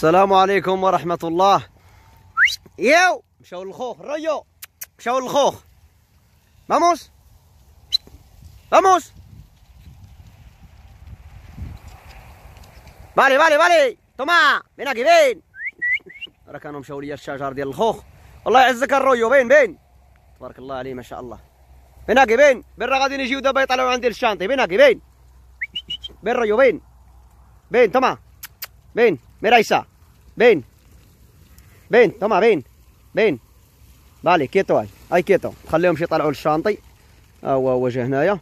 السلام عليكم ورحمة الله يو مشاو الخوخ الريو مشاو الخوخ فاموس فاموس بالي بالي بالي توما بينك بين راه كانوا مشاو ليا الشجر ديال الخوخ الله يعزك الرويو بين بين تبارك الله عليه ما شاء الله بين بين بين راه غادي يجيو دابا يطلعوا عندي الشانطي بينك بين بين الريو بين بين توما بين ميرايسا Ven. بين طمع بين بين بالي كيتو هاي هاي كيتو خليهم شي يطلعوا للشانطي ها هو وجه هنايا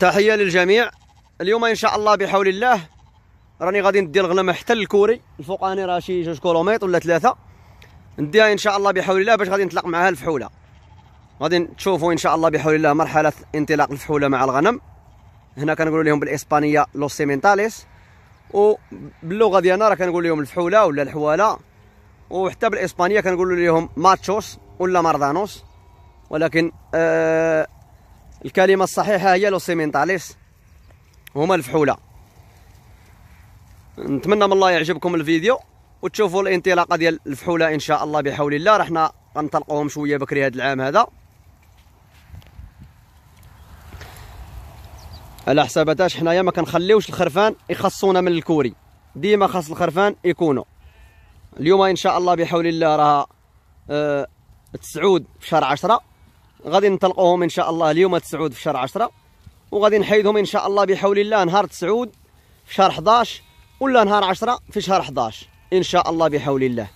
تحيه للجميع اليوم ان شاء الله بحول الله راني غادي ندي الغنم حتى الكوري الفوقاني راه شي جوج كيلومتر ولا ثلاثه نديها ان شاء الله بحول الله باش غادي نطلق معها الفحوله غادي تشوفوا ان شاء الله بحول الله مرحله انطلاق الفحوله مع الغنم هنا كنقولوا لهم بالاسبانيه لو سيمنتاليس وباللغه ديالنا راه كنقول لهم الفحوله ولا الحواله وحتى بالاسبانيه كنقول لهم ماتشوس ولا ماردانوس ولكن آه الكلمه الصحيحه هي لوسيمينتاليس هما الفحوله نتمنى من الله يعجبكم الفيديو وتشوفوا الانطلاقه ديال الفحوله ان شاء الله بحول الله رحنا غنطلقوهم شويه بكري هذا العام هذا على حساباتاش حنايا ما كنخليوش الخرفان يخصونا من الكوري ديما خاص الخرفان يكونوا اليوم ان شاء الله بحول الله راه آه، تسعود في شهر 10 غادي نطلقوهم ان شاء الله اليوم تسعود في شهر 10 وغادي نحيدهم ان شاء الله بحول الله نهار تسعود في شهر 11 ولا نهار 10 في شهر 11 ان شاء الله بحول الله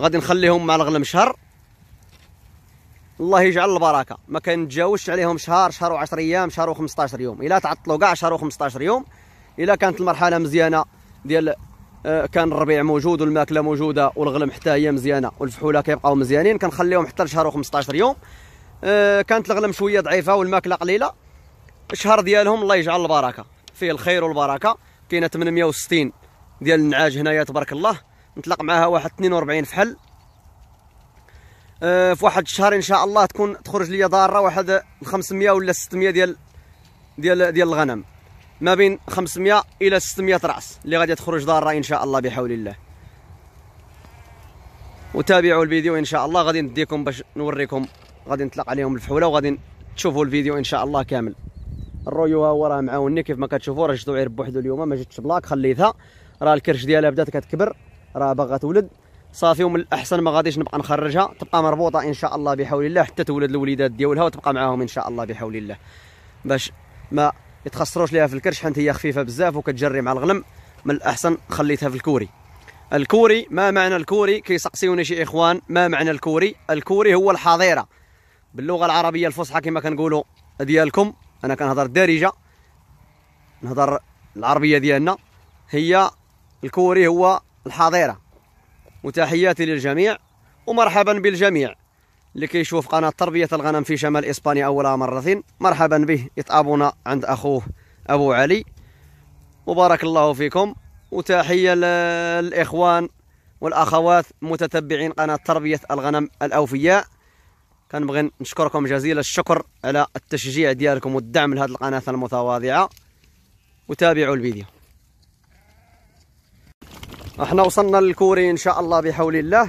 غادي نخليهم مع الغنم شهر الله يجعل البركه ما كنتجاوزش عليهم شهر شهر و10 ايام شهر و15 يوم الا تعطلوا كاع شهر و15 يوم الا كانت المرحله مزيانه ديال آه، كان الربيع موجود والماكله موجوده والغلم حتى هي مزيانه والفحوله كيبقاو مزيانين كنخليهم حتى لشهر و15 يوم آه، كانت الغلم شويه ضعيفه والماكله قليله الشهر ديالهم الله يجعل البركه فيه الخير والبركه كاينه 860 ديال النعاج هنايا تبارك الله نطلق معاها واحد 42 فحل آه، في واحد الشهر ان شاء الله تكون تخرج لي ضاره واحد 500 ولا 600 ديال ديال ديال الغنم ما بين 500 الى 600 راس اللي غادي تخرج ضاره ان شاء الله بحول الله وتابعوا الفيديو ان شاء الله غادي نديكم باش نوريكم غادي نطلق عليهم الفحوله وغادي تشوفوا الفيديو ان شاء الله كامل الرويو ها هو راه معاوني كيف ما كتشوفوا راه جدو عير بوحدو اليوم ما جاتش بلاك خليتها راه الكرش ديالها بدات كتكبر راه باغا تولد صافي ومن الاحسن ما غاديش نبقى نخرجها تبقى مربوطه ان شاء الله بحول الله حتى تولد الوليدات ديالها وتبقى معاهم ان شاء الله بحول الله باش ما يتخسروش ليها في الكرش حيت هي خفيفه بزاف وكتجري مع الغنم من الاحسن خليتها في الكوري الكوري ما معنى الكوري كيسقسيوني شي اخوان ما معنى الكوري الكوري هو الحظيره باللغه العربيه الفصحى كما كنقولوا ديالكم انا كنهضر الدارجه نهضر العربيه ديالنا هي الكوري هو الحظيره وتحياتي للجميع ومرحبا بالجميع اللي كيشوف قناة تربية الغنم في شمال إسبانيا أول مرة مرحبا به يتقابونا عند أخوه أبو علي وبارك الله فيكم وتحية للإخوان والأخوات متتبعين قناة تربية الغنم الأوفياء كنبغي نشكركم جزيل الشكر على التشجيع ديالكم والدعم لهذه القناة المتواضعة وتابعوا الفيديو احنا وصلنا للكوري ان شاء الله بحول الله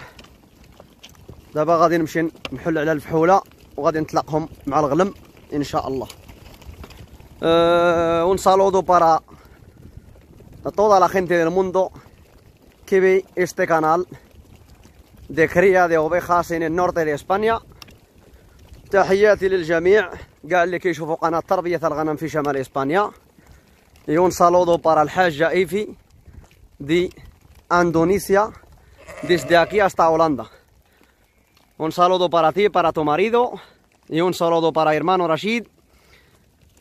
دابا غادي نمشي نحل على الفحوله وغادي نطلقهم مع الغلم ان شاء الله أه اون saludo para toda la gente del mundo que ve este canal de cría de دي اسبانيا تحياتي للجميع كاع اللي كيشوفوا قناه تربيه الغنم في شمال اسبانيا يون un saludo para الحاجه ايفي دي Indonesia, desde aquí hasta Holanda. Un saludo para ti, para tu marido, y un saludo para hermano Rashid.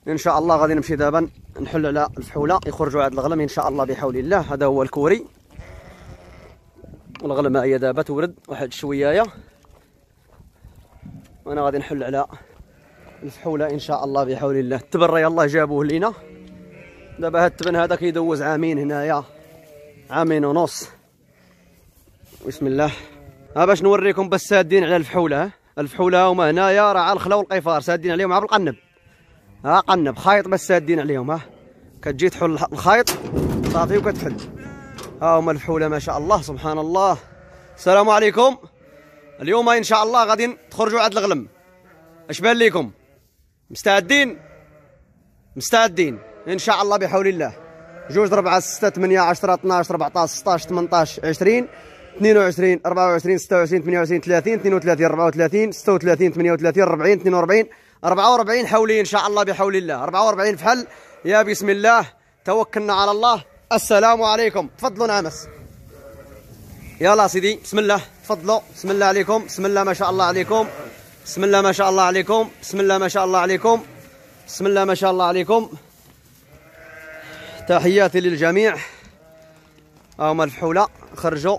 ان شاء الله غادي نمشي دابا نحل على الفحوله يخرجوا هاد الغلم ان شاء الله بحول الله هذا هو الكوري الغلمه هي دابا تورد واحد الشويه وانا غادي نحل على الفحوله ان شاء الله بحول الله التبن راه يلاه جابوه لينا دابا هاد التبن هذا كيدوز عامين هنايا عامين ونص بسم الله ها باش نوريكم بس سادين على الفحوله الفحوله هما هنايا راه على الخلا والقيفار سادين عليهم عبر القنب ها قنب خايط بس سادين عليهم ها كتجي تحل الخيط صافي وكتحل ها هما الفحوله ما شاء الله سبحان الله السلام عليكم اليوم ان شاء الله غادي تخرجوا عند الغلم اش بان ليكم مستعدين مستعدين ان شاء الله بحول الله جوج ربعة ستة ثمانية عشرة 12 14 16 18 20 22 24 وثلاثين ستة وثلاثين 32 34 36 38 40 42 44 حولي ان شاء الله بحول الله 44 حل يا بسم الله توكلنا على الله السلام عليكم تفضلوا نعمس يلا سيدي بسم الله تفضلوا بسم الله عليكم بسم الله ما شاء الله عليكم بسم الله ما شاء الله عليكم بسم الله ما شاء الله عليكم بسم الله ما شاء الله عليكم تحياتي للجميع هما الفحولة خرجوا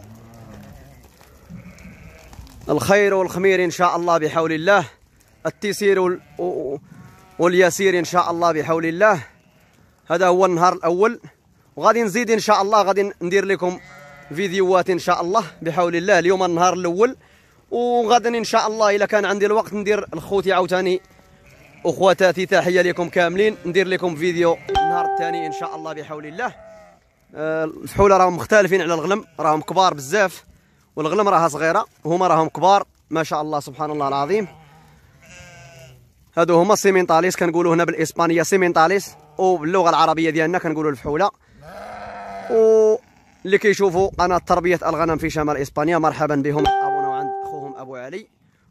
الخير والخمير إن شاء الله بحول الله التيسير واليسير إن شاء الله بحول الله هذا هو النهار الأول وغادي نزيد إن شاء الله غادي ندير لكم فيديوهات إن شاء الله بحول الله اليوم النهار الأول وغدا إن شاء الله إلا كان عندي الوقت ندير الخوتي عاوتاني اخواتاتي تحيه لكم كاملين ندير لكم فيديو النهار الثاني ان شاء الله بحول الله أه الفحوله راهم مختلفين على الغنم راهم كبار بزاف والغنم راها صغيره هما راهم كبار ما شاء الله سبحان الله العظيم هادو هما سيمينطاليس كنقولوا هنا بالاسبانيه سيمينطاليس وباللغه العربيه ديالنا كنقولوا الفحوله و اللي كيشوفوا قناه تربيه الغنم في شمال اسبانيا مرحبا بهم ابونا وعند اخوهم ابو علي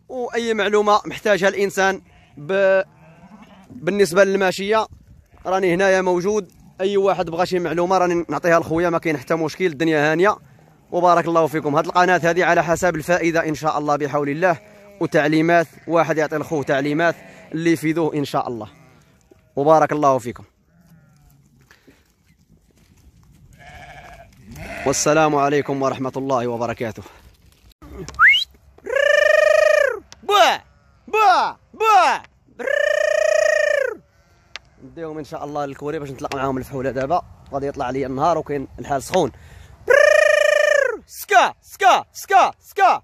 واي معلومه محتاجها الانسان ب بالنسبه للماشيه راني هنايا موجود اي واحد بغى شي معلومه راني نعطيها لخويا ما كاين حتى مشكل الدنيا هانيه وبارك الله فيكم هذه القناه هذه على حسب الفائده ان شاء الله بحول الله وتعليمات واحد يعطي لخوه تعليمات اللي يفيدوه ان شاء الله وبارك الله فيكم والسلام عليكم ورحمه الله وبركاته ان شاء الله للكوري باش نطلق معاهم الفحوله دابا غادي يطلع لي النهار وكاين الحال سخون سكا سكا سكا سكا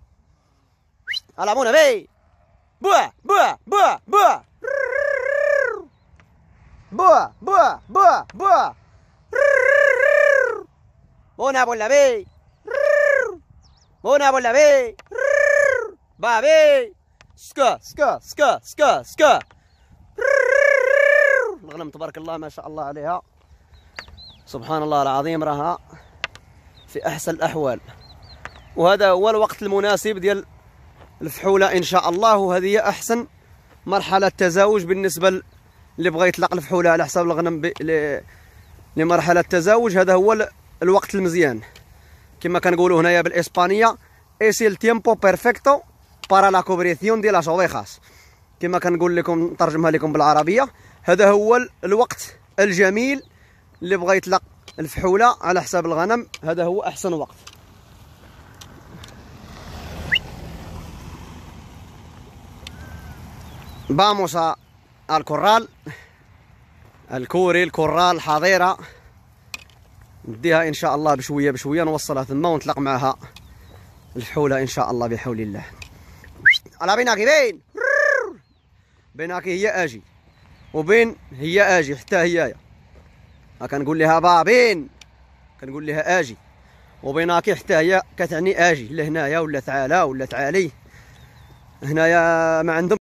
مونا بي بوا بوا بوا بوا بوا بوا بوا بوا مونا بولا بي مونا بولا بي بابي سكا سكا سكا سكا سكا الغنم تبارك الله ما شاء الله عليها سبحان الله العظيم راها في احسن الاحوال وهذا هو الوقت المناسب ديال الفحوله ان شاء الله وهذه هي احسن مرحله تزاوج بالنسبه اللي بغى يطلق الفحوله على حساب الغنم لمرحله التزاوج هذا هو الوقت المزيان كما كنقولوا هنايا بالاسبانيه ايسي التيمبو بيرفكتو بارا لا كوبريسيون دي لا كما كنقول لكم نترجمها لكم بالعربيه هذا هو الوقت الجميل اللي بغى يطلق الفحوله على حساب الغنم هذا هو احسن وقت باموس الكرال الكوري الكرال الحظيره نديها ان شاء الله بشويه بشويه نوصلها تما ونطلق معها الفحولة ان شاء الله بحول الله على بيناكي بين بيناكي هي اجي وبين هي اجي حتى هي هيايا كنقول لها بابين كنقول لها اجي هاكي حتى هي كتعني اجي لهنايا ولا تعالى ولا تعالي هنايا ما عندهم